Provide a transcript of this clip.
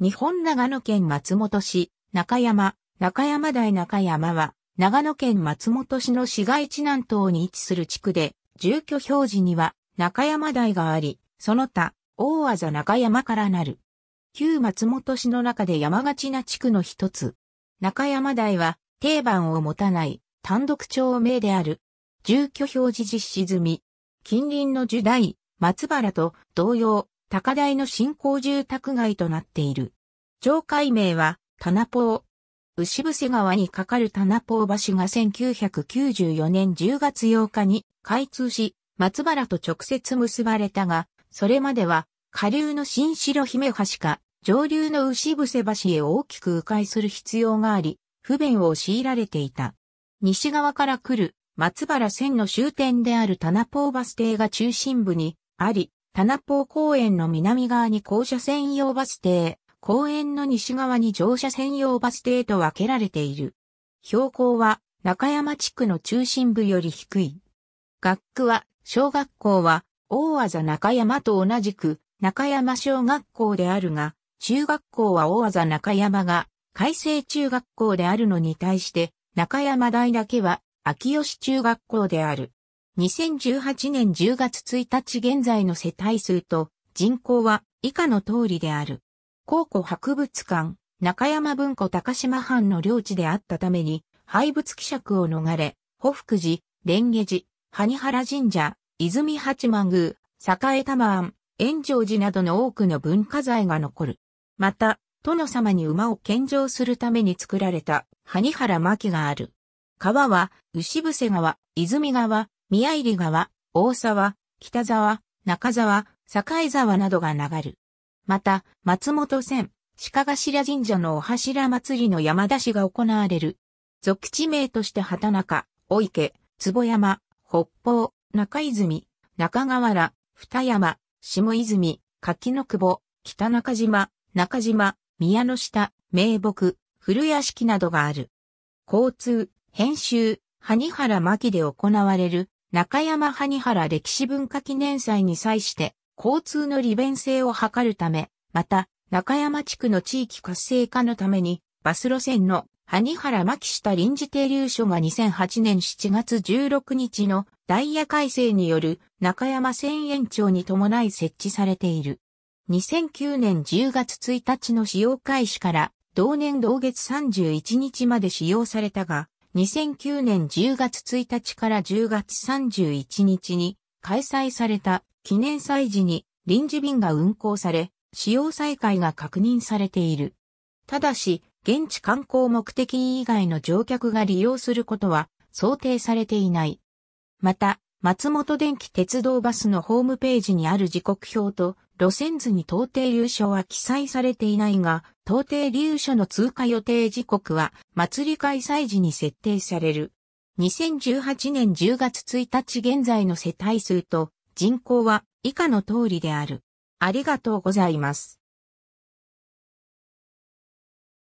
日本長野県松本市、中山、中山台中山は、長野県松本市の市街地南東に位置する地区で、住居表示には中山台があり、その他、大技中山からなる。旧松本市の中で山がちな地区の一つ。中山台は、定番を持たない、単独町名である。住居表示実施済み。近隣の樹台、松原と同様、高台の新興住宅街となっている。町会名は、棚ナポー。牛伏川に架かる棚ナポー橋が1994年10月8日に開通し、松原と直接結ばれたが、それまでは、下流の新城姫橋か、上流の牛伏橋へ大きく迂回する必要があり、不便を強いられていた。西側から来る松原線の終点である棚ナポーバス停が中心部にあり、七宝公園の南側に校舎専用バス停、公園の西側に乗車専用バス停と分けられている。標高は中山地区の中心部より低い。学区は、小学校は、大技中山と同じく、中山小学校であるが、中学校は大技中山が、海星中学校であるのに対して、中山大だけは、秋吉中学校である。2018年10月1日現在の世帯数と人口は以下の通りである。考古博物館、中山文庫高島藩の領地であったために、廃仏希釈を逃れ、保福寺、蓮華寺、萩原神社、泉八幡宮、栄玉庵、炎上寺などの多くの文化財が残る。また、殿様に馬を献上するために作られた、萩原巻がある。川は、牛伏川、泉川、宮入川、大沢、北沢、中沢、境沢などが流る。また、松本線、鹿頭神社のお柱祭りの山出しが行われる。俗地名として畑中、お池、坪山、北方、中泉、中河原、二山、下泉、柿の久保、北中島、中島、宮の下、名木、古屋敷などがある。交通、編集、萩原巻で行われる中山萩原歴史文化記念祭に際して交通の利便性を図るため、また中山地区の地域活性化のためにバス路線の萩原牧下臨時停留所が2008年7月16日のダイヤ改正による中山線延長に伴い設置されている。2009年10月1日の使用開始から同年同月31日まで使用されたが、2009年10月1日から10月31日に開催された記念祭時に臨時便が運行され、使用再開が確認されている。ただし、現地観光目的以外の乗客が利用することは想定されていない。また、松本電気鉄道バスのホームページにある時刻表と路線図に到底流書は記載されていないが、到底流書の通過予定時刻は祭り開催時に設定される。2018年10月1日現在の世帯数と人口は以下の通りである。ありがとうございます。